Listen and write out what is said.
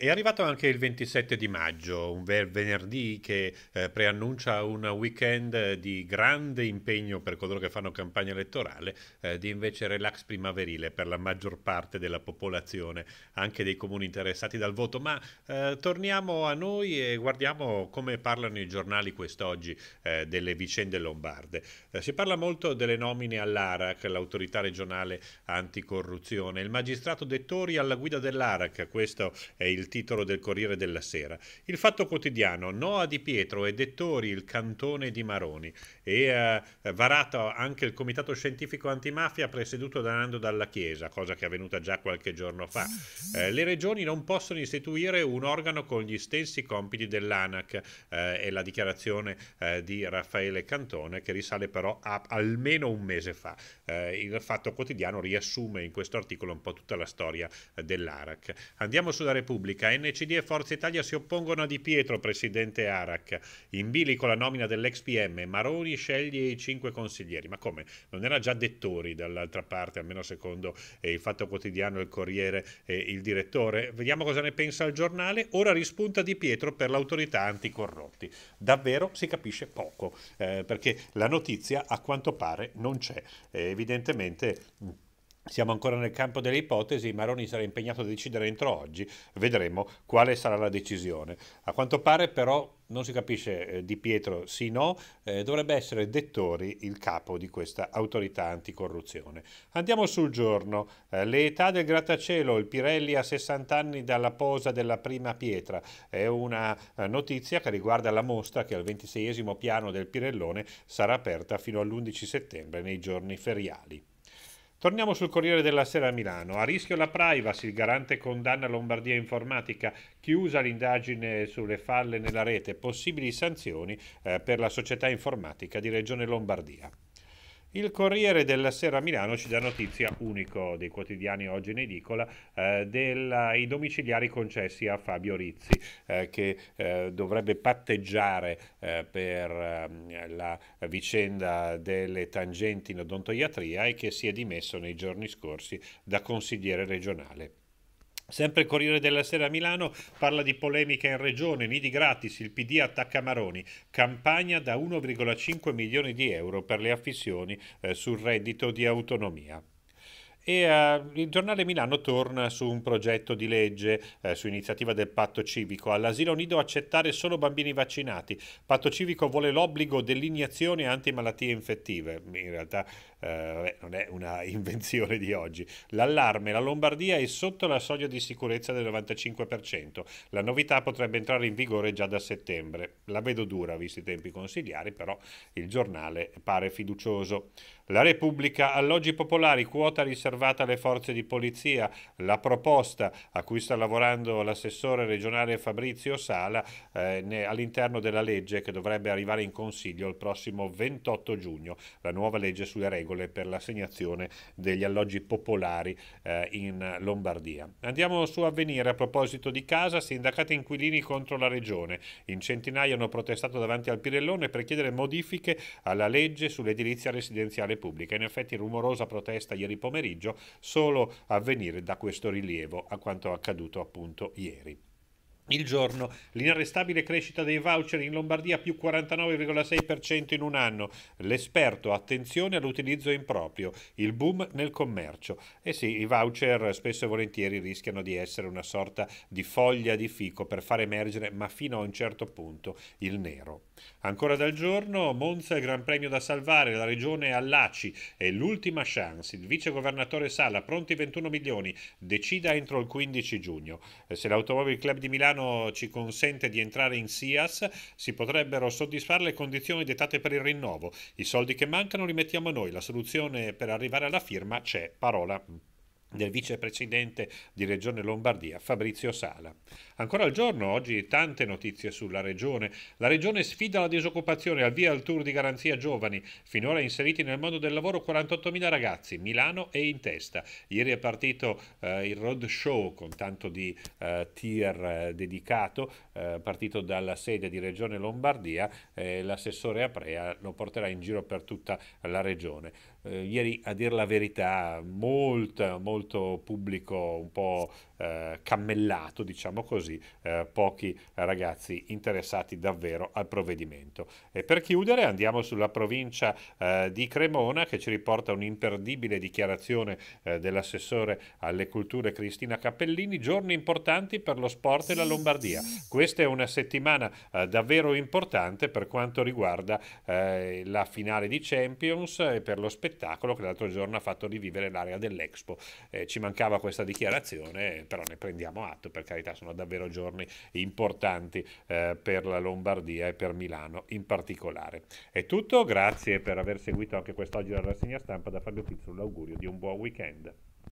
È arrivato anche il 27 di maggio, un venerdì che eh, preannuncia un weekend eh, di grande impegno per coloro che fanno campagna elettorale, eh, di invece relax primaverile per la maggior parte della popolazione, anche dei comuni interessati dal voto. Ma eh, torniamo a noi e guardiamo come parlano i giornali quest'oggi eh, delle vicende lombarde. Eh, si parla molto delle nomine all'ARAC, l'autorità regionale anticorruzione. Il magistrato Dettori alla guida dell'ARAC, questo è il titolo del Corriere della Sera. Il Fatto Quotidiano, Noa Di Pietro e Dettori, il cantone di Maroni. E eh, varato anche il Comitato Scientifico Antimafia presieduto da Nando Dalla Chiesa, cosa che è avvenuta già qualche giorno fa. Eh, le regioni non possono istituire un organo con gli stessi compiti dell'ANAC, eh, è la dichiarazione eh, di Raffaele Cantone, che risale però a almeno un mese fa. Eh, il Fatto Quotidiano riassume in questo articolo un po' tutta la storia eh, dell'ARAC. Andiamo sulla Repubblica. Repubblica, NCD e Forza Italia si oppongono a Di Pietro, presidente Arac. In bilico la nomina dell'ex PM, Maroni sceglie i cinque consiglieri. Ma come? Non era già Dettori dall'altra parte, almeno secondo eh, il Fatto Quotidiano, il Corriere e eh, il direttore? Vediamo cosa ne pensa il giornale. Ora rispunta Di Pietro per l'autorità anticorrotti. Davvero si capisce poco, eh, perché la notizia a quanto pare non c'è. Eh, evidentemente siamo ancora nel campo delle ipotesi, Maroni sarà impegnato a decidere entro oggi, vedremo quale sarà la decisione. A quanto pare però non si capisce eh, Di Pietro sì no, eh, dovrebbe essere Dettori il capo di questa autorità anticorruzione. Andiamo sul giorno, eh, le età del grattacielo, il Pirelli a 60 anni dalla posa della prima pietra, è una eh, notizia che riguarda la mostra che al 26 piano del Pirellone sarà aperta fino all'11 settembre nei giorni feriali. Torniamo sul Corriere della Sera a Milano. A rischio la privacy, il garante condanna Lombardia Informatica, chiusa l'indagine sulle falle nella rete, possibili sanzioni eh, per la società informatica di Regione Lombardia. Il Corriere della Sera Milano ci dà notizia, unico dei quotidiani oggi in edicola, eh, dei domiciliari concessi a Fabio Rizzi, eh, che eh, dovrebbe patteggiare eh, per ehm, la vicenda delle tangenti in odontoiatria e che si è dimesso nei giorni scorsi da consigliere regionale. Sempre il Corriere della Sera a Milano parla di polemica in regione, nidi gratis, il PD attacca Maroni, campagna da 1,5 milioni di euro per le affissioni eh, sul reddito di autonomia e uh, il giornale Milano torna su un progetto di legge uh, su iniziativa del patto civico. All'asilo nido accettare solo bambini vaccinati. Patto civico vuole l'obbligo dell'ignazione antimalattie infettive. In realtà uh, non è una invenzione di oggi. L'allarme, la Lombardia è sotto la soglia di sicurezza del 95%. La novità potrebbe entrare in vigore già da settembre. La vedo dura, visti i tempi consigliari, però il giornale pare fiducioso. La Repubblica, alloggi popolari, quota riservata alle forze di polizia. La proposta a cui sta lavorando l'assessore regionale Fabrizio Sala eh, all'interno della legge che dovrebbe arrivare in Consiglio il prossimo 28 giugno, la nuova legge sulle regole per l'assegnazione degli alloggi popolari eh, in Lombardia. Andiamo su Avvenire a proposito di casa, sindacati inquilini contro la regione. In centinaia hanno protestato davanti al Pirellone per chiedere modifiche alla legge sull'edilizia residenziale Repubblica. In effetti rumorosa protesta ieri pomeriggio solo a venire da questo rilievo a quanto accaduto appunto ieri il giorno, l'inarrestabile crescita dei voucher in Lombardia più 49,6% in un anno, l'esperto attenzione all'utilizzo improprio, il boom nel commercio. Eh sì, i voucher spesso e volentieri rischiano di essere una sorta di foglia di fico per far emergere, ma fino a un certo punto, il nero. Ancora dal giorno, Monza il Gran Premio da salvare, la regione all'ACI è l'ultima chance, il vice governatore Sala, pronti 21 milioni, decida entro il 15 giugno. Eh, se l'Automobile Club di Milano piano ci consente di entrare in SIAS, si potrebbero soddisfare le condizioni dettate per il rinnovo. I soldi che mancano li mettiamo noi, la soluzione per arrivare alla firma c'è, parola del vicepresidente di Regione Lombardia Fabrizio Sala. Ancora al giorno, oggi tante notizie sulla Regione. La Regione sfida la disoccupazione avvia il tour di garanzia giovani, finora inseriti nel mondo del lavoro 48.000 ragazzi, Milano è in testa. Ieri è partito eh, il road show con tanto di eh, tier eh, dedicato, eh, partito dalla sede di Regione Lombardia, l'assessore Aprea lo porterà in giro per tutta la Regione. Eh, ieri a dire la verità molto, molto pubblico un po' eh, cammellato, diciamo così, eh, pochi ragazzi interessati davvero al provvedimento. E per chiudere andiamo sulla provincia eh, di Cremona che ci riporta un'imperdibile dichiarazione eh, dell'assessore alle culture Cristina Cappellini, giorni importanti per lo sport e la Lombardia. Questa è una settimana eh, davvero importante per quanto riguarda eh, la finale di Champions e per lo spettacolo che l'altro giorno ha fatto rivivere l'area dell'Expo. ci mancava questa dichiarazione però ne prendiamo atto, per carità sono davvero giorni importanti eh, per la Lombardia e per Milano in particolare. È tutto, grazie per aver seguito anche quest'oggi la rassegna stampa da Fabio Pizzo, l'augurio di un buon weekend.